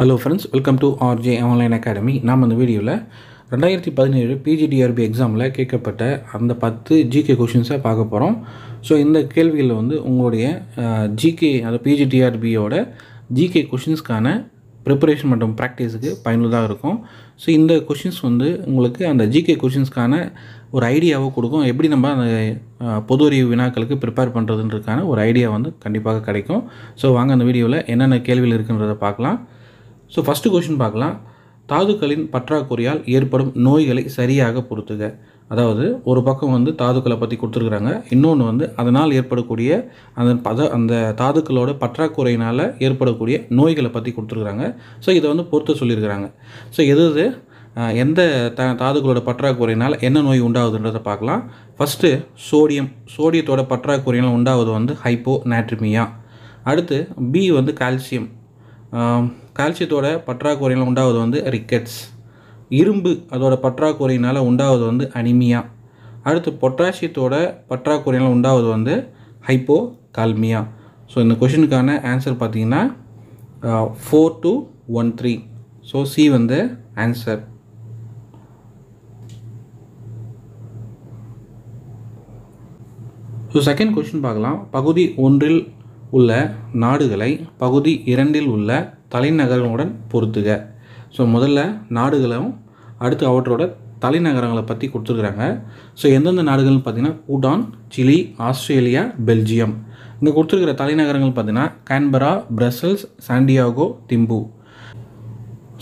hello friends welcome to RJ online academy நாம் அந்த வீடியோவில் ரெண்டாயிரத்தி பதினேழு பிஜிடிஆர்பி எக்ஸாமில் கேட்கப்பட்ட அந்த பத்து ஜிகே கொஷின்ஸை பார்க்க போகிறோம் ஸோ இந்த கேள்வியில் வந்து உங்களுடைய ஜிகே அந்த பிஜிடிஆர்பியோட ஜிகே கொஷின்ஸ்க்கான ப்ரிப்பரேஷன் மற்றும் ப்ராக்டிஸுக்கு பயனுள்ளதாக இருக்கும் ஸோ இந்த கொஷின்ஸ் வந்து உங்களுக்கு அந்த ஜிகே கொஷின்ஸ்க்கான ஒரு ஐடியாவை கொடுக்கும் எப்படி நம்ம அந்த பொது அறிவு வினாக்களுக்கு ப்ரிப்பேர் பண்ணுறதுன்றக்கான ஒரு ஐடியா வந்து கண்டிப்பாக கிடைக்கும் ஸோ வாங்க அந்த வீடியோவில் என்னென்ன கேள்விகள் இருக்குன்றதை பார்க்கலாம் ஸோ ஃபஸ்ட்டு கொஷின் பார்க்கலாம் தாதுக்களின் பற்றாக்குறையால் ஏற்படும் நோய்களை சரியாக பொறுத்துக அதாவது ஒரு பக்கம் வந்து தாதுக்களை பற்றி கொடுத்துருக்குறாங்க இன்னொன்று வந்து அதனால் ஏற்படக்கூடிய அந்த பத அந்த தாதுக்களோட பற்றாக்குறையினால் ஏற்படக்கூடிய நோய்களை பற்றி கொடுத்துருக்குறாங்க ஸோ இதை வந்து பொறுத்து சொல்லியிருக்கிறாங்க ஸோ எது இது எந்த த தாதுக்களோட பற்றாக்குறையினால் என்ன நோய் உண்டாகுதுன்றதை பார்க்கலாம் ஃபஸ்ட்டு சோடியம் சோடியத்தோட பற்றாக்குறையினால் உண்டாவது வந்து ஹைப்போ நாட்ரிமியா அடுத்து பி வந்து கால்சியம் கால்சியத்தோட பற்றாக்குறையினால் உண்டாவது வந்து ரிக்கெட்ஸ் இரும்பு அதோட பற்றாக்குறையினால் உண்டாவது வந்து அனிமியா அடுத்து பொட்டாசியத்தோட பற்றாக்குறையினால் உண்டாவது வந்து ஹைப்போ கால்மியா ஸோ இந்த கொஷினுக்கான ஆன்சர் பார்த்திங்கன்னா four two one three so C வந்து ஆன்சர் ஸோ செகண்ட் கொஷின் பார்க்கலாம் பகுதி ஒன்றில் உள்ள நாடுகளை பகுதி இரண்டில் உள்ள தலைநகரங்களுடன் பொறுத்துக ஸோ முதல்ல நாடுகளும் அடுத்து அவற்றோட தலைநகரங்களை பற்றி கொடுத்துருக்குறாங்க ஸோ எந்தெந்த நாடுகள்னு பார்த்தீங்கன்னா உடான் சிலி ஆஸ்திரேலியா பெல்ஜியம் இங்கே கொடுத்துருக்கிற தலைநகரங்கள் பார்த்தீங்கன்னா Canberra Brussels Santiago Thimphu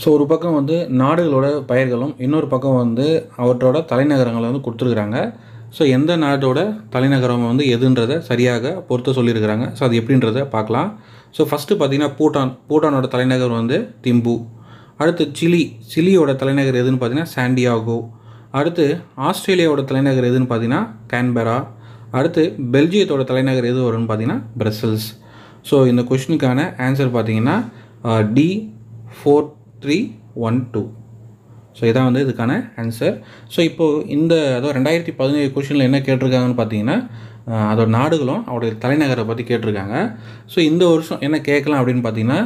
so ஒரு பக்கம் வந்து நாடுகளோட பெயர்களும் இன்னொரு பக்கம் வந்து அவற்றோட தலைநகரங்களை வந்து கொடுத்துருக்குறாங்க ஸோ எந்த நாட்டோட தலைநகரம் வந்து எதுன்றதை சரியாக பொறுத்து சொல்லியிருக்கிறாங்க ஸோ அது எப்படின்றத பார்க்கலாம் ஸோ ஃபஸ்ட்டு பார்த்தீங்கன்னா பூட்டான் பூட்டானோட தலைநகர் வந்து திம்பு அடுத்து சிலி சிலியோட தலைநகர் எதுன்னு பார்த்தீங்கன்னா சாண்டியாகோ அடுத்து ஆஸ்திரேலியாவோட தலைநகர் எதுன்னு பார்த்தீங்கன்னா கேன்பெரா அடுத்து பெல்ஜியத்தோட தலைநகர் எது வரும்னு பார்த்தீங்கன்னா பிரசல்ஸ் ஸோ இந்த கொஷினுக்கான ஆன்சர் பார்த்தீங்கன்னா D four three one two so இதான் வந்து இதுக்கான ஆன்சர் ஸோ இப்போது இந்த அதோ ரெண்டாயிரத்தி பதினேழு கொஷினில் என்ன கேட்டிருக்காங்கன்னு பார்த்தீங்கன்னா அதோட நாடுகளும் அவருடைய தலைநகரை பற்றி கேட்டிருக்காங்க ஸோ இந்த வருஷம் என்ன கேட்கலாம் அப்படின்னு பார்த்தீங்கன்னா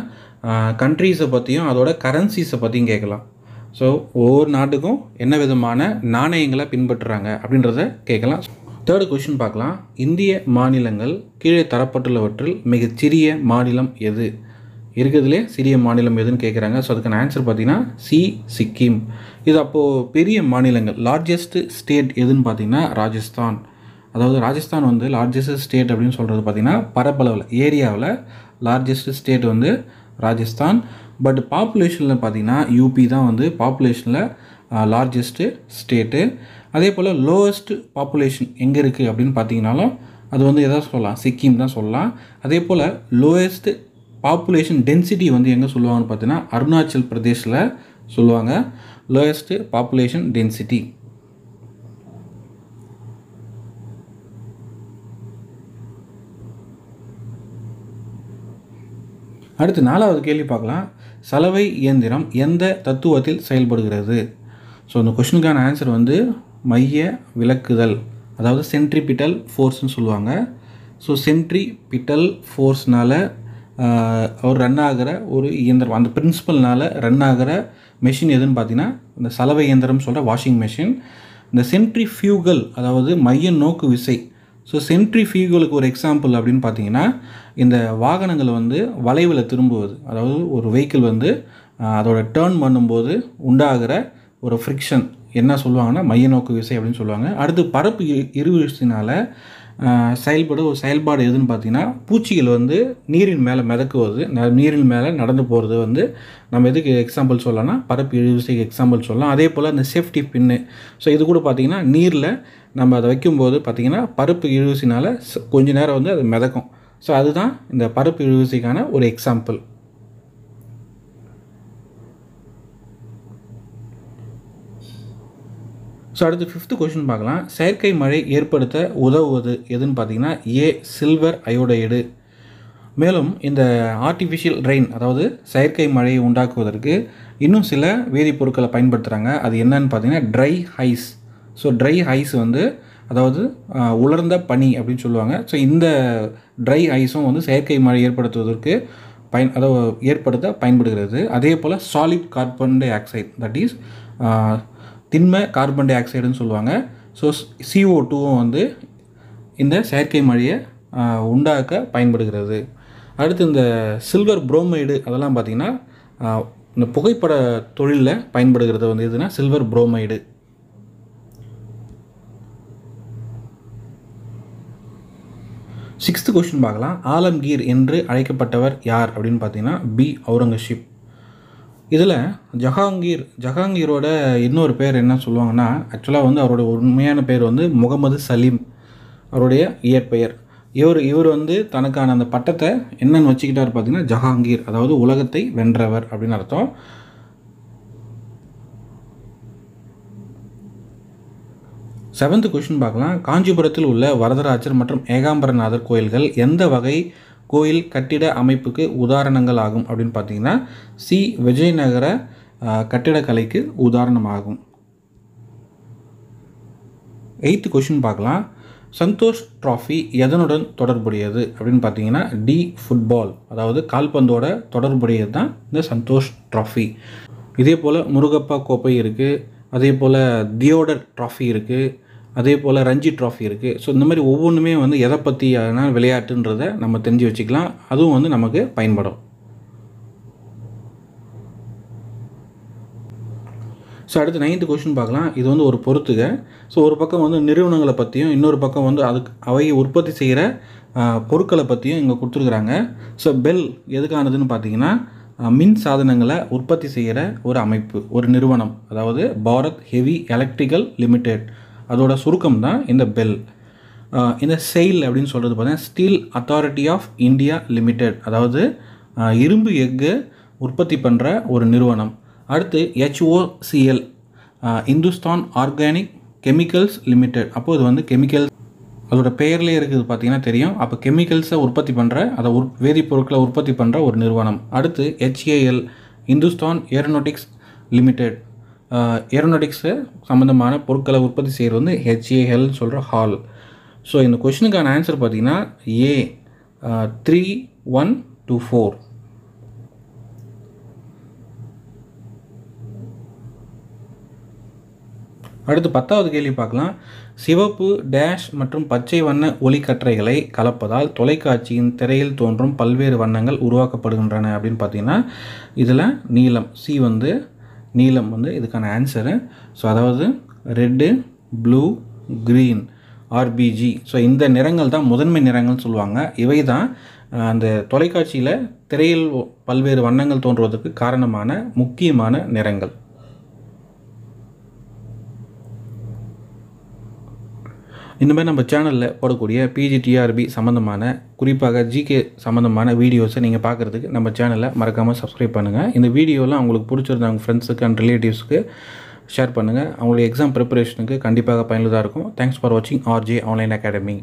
கண்ட்ரீஸை பற்றியும் அதோட கரன்சிஸை பற்றியும் கேட்கலாம் ஸோ ஒவ்வொரு நாட்டுக்கும் என்ன விதமான நாணயங்களை பின்பற்றுறாங்க அப்படின்றத கேட்கலாம் தேர்டு கொஷின் பார்க்கலாம் இந்திய மாநிலங்கள் கீழே தரப்பட்டுள்ளவற்றில் மிகச்சிறிய மாநிலம் எது இருக்கிறதுலே சிறிய மாநிலம் எதுன்னு கேட்குறாங்க ஸோ அதுக்கான ஆன்சர் பார்த்தீங்கன்னா சி சிக்கிம் இது அப்போது பெரிய மாநிலங்கள் லார்ஜஸ்ட் ஸ்டேட் எதுன்னு பார்த்தீங்கன்னா ராஜஸ்தான் அதாவது ராஜஸ்தான் வந்து லார்ஜஸ்ட் ஸ்டேட் அப்படின்னு சொல்கிறது பார்த்திங்கன்னா பரப்பளவில் ஏரியாவில் லார்ஜஸ்ட் ஸ்டேட் வந்து ராஜஸ்தான் பட் பாப்புலேஷனில் பார்த்திங்கன்னா யூபி தான் வந்து பாப்புலேஷனில் லார்ஜஸ்ட்டு ஸ்டேட்டு அதே போல் லோவஸ்ட் பாப்புலேஷன் எங்கே இருக்குது அப்படின்னு பார்த்தீங்கனாலும் அது வந்து எதாவது சொல்லலாம் சிக்கிம் தான் சொல்லலாம் அதே போல் லோவஸ்ட்டு பாப்புலேஷன் டென்சிட்டி வந்து எங்கே சொல்லுவாங்கன்னு பார்த்தீங்கன்னா அருணாச்சல் பிரதேஷில் சொல்லுவாங்க லோயஸ்ட்டு பாப்புலேஷன் டென்சிட்டி அடுத்து நாலாவது கேள்வி பார்க்கலாம் சலவை இயந்திரம் எந்த தத்துவத்தில் செயல்படுகிறது ஸோ இந்த கொஷனுக்கான ஆன்சர் வந்து மைய விளக்குதல் அதாவது சென்ட்ரிபிட்டல் ஃபோர்ஸ்னு சொல்லுவாங்க ஸோ சென்ட்ரிபிட்டல் ஃபோர்ஸ்னால் அவர் ரன் ஆகிற ஒரு இயந்திரம் அந்த பிரின்சிபல்னால் ரன் ஆகிற மெஷின் எதுன்னு பார்த்தீங்கன்னா இந்த சலவை இயந்திரம் சொல்கிற வாஷிங் மெஷின் இந்த சென்ட்ரி ஃபியூகல் அதாவது மைய நோக்கு விசை ஸோ சென்ட்ரி ஃபியூகலுக்கு ஒரு எக்ஸாம்பிள் அப்படின்னு பார்த்தீங்கன்னா இந்த வாகனங்கள் வந்து வளைவில் திரும்புவது அதாவது ஒரு வெஹிக்கிள் வந்து அதோட டேர்ன் பண்ணும்போது உண்டாகிற ஒரு ஃப்ரிக்ஷன் என்ன சொல்லுவாங்கன்னா மைய நோக்கு விசை அப்படின்னு சொல்லுவாங்க அடுத்து பரப்பு இரு இருவிசினால் செயல்படும் ஒரு செயல்பாடு எதுன்னு பார்த்தீங்கன்னா பூச்சிகள் வந்து நீரின் மேலே மிதக்குவது நீரின் மேலே நடந்து போகிறது வந்து நம்ம எதுக்கு எக்ஸாம்பிள் சொல்லலாம்னா பரப்பு இழுவிசைக்கு எக்ஸாம்பிள் சொல்லலாம் அதே போல் அந்த சேஃப்டி பின்னு ஸோ இது கூட பார்த்திங்கன்னா நீரில் நம்ம அதை வைக்கும்போது பார்த்திங்கன்னா பருப்பு இழுவிசினால் கொஞ்ச நேரம் வந்து அது மிதக்கும் ஸோ அதுதான் இந்த பருப்பு இழுவிசைக்கான ஒரு எக்ஸாம்பிள் ஸோ அடுத்து ஃபிஃப்த்து கொஷின் பார்க்கலாம் செயற்கை மழை ஏற்படுத்த உதவுவது எதுன்னு பார்த்தீங்கன்னா ஏ சில்வர் அயோடைடு மேலும் இந்த ஆர்டிஃபிஷியல் ரெயின் அதாவது செயற்கை மழையை உண்டாக்குவதற்கு இன்னும் சில வேதிப்பொருட்களை பயன்படுத்துகிறாங்க அது என்னன்னு பார்த்தீங்கன்னா dry ice so dry ice வந்து அதாவது உலர்ந்த பனி அப்படின்னு சொல்லுவாங்க ஸோ இந்த ட்ரை ஐஸும் வந்து செயற்கை மழை ஏற்படுத்துவதற்கு பயன் அதாவது ஏற்படுத்த பயன்படுகிறது அதே போல் solid carbon dioxide that is திண்ம கார்பன் டை ஆக்சைடுன்னு சொல்லுவாங்க ஸோ சிஓ டூவும் வந்து இந்த செயற்கை மழையை உண்டாக்க பயன்படுகிறது அடுத்து இந்த சில்வர் புரோமைடு அதெல்லாம் பார்த்திங்கன்னா இந்த புகைப்பட தொழிலில் பயன்படுகிறது வந்து எதுனா சில்வர் புரோமைடு சிக்ஸ்த்து கொஸ்டின் பார்க்கலாம் ஆலம்கீர் என்று அழைக்கப்பட்டவர் யார் அப்படின்னு பார்த்தீங்கன்னா பி அவுரங்கசீப் இதில் ஜஹாங்கீர் ஜஹாங்கீரோட இன்னொரு பேர் என்ன சொல்லுவாங்கன்னா ஆக்சுவலாக வந்து அவருடைய உண்மையான பேர் வந்து முகமது சலீம் அவருடைய இயற்பெயர் இவர் இவர் வந்து தனக்கான அந்த பட்டத்தை என்னென்னு வச்சுக்கிட்டார் பார்த்தீங்கன்னா ஜஹாங்கீர் அதாவது உலகத்தை வென்றவர் அப்படின்னு அர்த்தம் செவன்த் கொஷின் பார்க்கலாம் காஞ்சிபுரத்தில் உள்ள வரதராஜர் மற்றும் ஏகாம்பரநாதர் கோயில்கள் எந்த வகை கோயில் கட்டிட அமைப்புக்கு உதாரணங்கள் ஆகும் அப்படின்னு பார்த்தீங்கன்னா சி விஜயநகர கட்டிடக்கலைக்கு உதாரணமாகும் எயித்து கொஷின் பார்க்கலாம் சந்தோஷ் ட்ராஃபி எதனுடன் தொடர்புடையது அப்படின்னு பார்த்தீங்கன்னா டி ஃபுட்பால் அதாவது கால்பந்தோட தொடர்புடையது தான் இந்த சந்தோஷ் ட்ராஃபி இதே போல் முருகப்பா கோப்பை இருக்குது அதே போல் தியோடர் ட்ராஃபி இருக்குது அதே போல் ரஞ்சி ட்ராஃபி இருக்குது ஸோ இந்த மாதிரி ஒவ்வொன்றுமே வந்து எதை பற்றியான விளையாட்டுன்றதை நம்ம தெரிஞ்சு வச்சுக்கலாம் அதுவும் வந்து நமக்கு பயன்படும் ஸோ அடுத்து நைன்த்து கொஷின் பார்க்கலாம் இது வந்து ஒரு பொறுத்துக ஸோ ஒரு பக்கம் வந்து நிறுவனங்களை பற்றியும் இன்னொரு பக்கம் வந்து அதுக்கு அவை உற்பத்தி செய்கிற பொருட்களை பற்றியும் இங்கே கொடுத்துருக்குறாங்க ஸோ பெல் எதுக்கானதுன்னு பார்த்தீங்கன்னா மின் சாதனங்களை உற்பத்தி செய்கிற ஒரு அமைப்பு ஒரு நிறுவனம் அதாவது பாரத் ஹெவி எலக்ட்ரிக்கல் லிமிடெட் அதோட சுருக்கம் தான் இந்த பெல் இந்த செயில் அப்படின்னு சொல்கிறது பார்த்தீங்கன்னா steel authority of India limited அதாவது இரும்பு எஃகு உற்பத்தி பண்ணுற ஒரு நிறுவனம் அடுத்து HOCL Hindustan organic chemicals limited அப்போது இது வந்து கெமிக்கல் அதோடய பெயர்லேயே இருக்குது பார்த்தீங்கன்னா தெரியும் அப்போ கெமிக்கல்ஸை உற்பத்தி பண்ணுற அதை உற் வேதிப்பொருட்களை உற்பத்தி பண்ணுற ஒரு நிறுவனம் அடுத்து HAL Hindustan aeronautics limited aeronautics சம்மந்தமான பொருட்களை உற்பத்தி செய்கிறது வந்து ஹெச்ஏஹெல்னு சொல்கிற ஹால் ஸோ இந்த கொஷினுக்கான ஆன்சர் பார்த்திங்கன்னா A three one two four அடுத்து பத்தாவது கேள்வி பார்க்கலாம் சிவப்பு டேஷ் மற்றும் பச்சை வண்ண ஒளிக்கற்றைகளை கலப்பதால் தொலைக்காட்சியின் திரையில் தோன்றும் பல்வேறு வண்ணங்கள் உருவாக்கப்படுகின்றன அப்படின்னு பார்த்தீங்கன்னா இதில் நீலம் சி வந்து நீலம் வந்து இதுக்கான ஆன்சரு ஸோ அதாவது red blue green RBG so இந்த நிறங்கள் தான் முதன்மை நிறங்கள்னு சொல்லுவாங்க இவை தான் அந்த தொலைக்காட்சியில் திரையில் பல்வேறு வண்ணங்கள் தோன்றுவதற்கு காரணமான முக்கியமான நிறங்கள் இந்த மாதிரி நம்ம சேனலில் போடக்கூடிய பிஜிடிஆர்பி சம்மந்தமான குறிப்பாக ஜிகே சம்மந்தமான வீடியோஸை நீங்கள் பார்க்குறதுக்கு நம்ம சேனலை மறக்காமல் சப்ஸ்கிரைப் பண்ணுங்கள் இந்த வீடியோலாம் அவங்களுக்கு பிடிச்சிருந்த அவங்க ஃப்ரெண்ட்ஸுக்கு அண்ட் ரிலேட்டிவ்ஸுக்கு ஷேர் பண்ணுங்கள் அவங்களுடைய எக்ஸாம் ப்ரிப்பரேஷனுக்கு கண்டிப்பாக பயனுள்ளதாக இருக்கும் தேங்க்ஸ் ஃபார் வாட்சிங் ஆர்ஜே ஆன்லைன் அகாடமி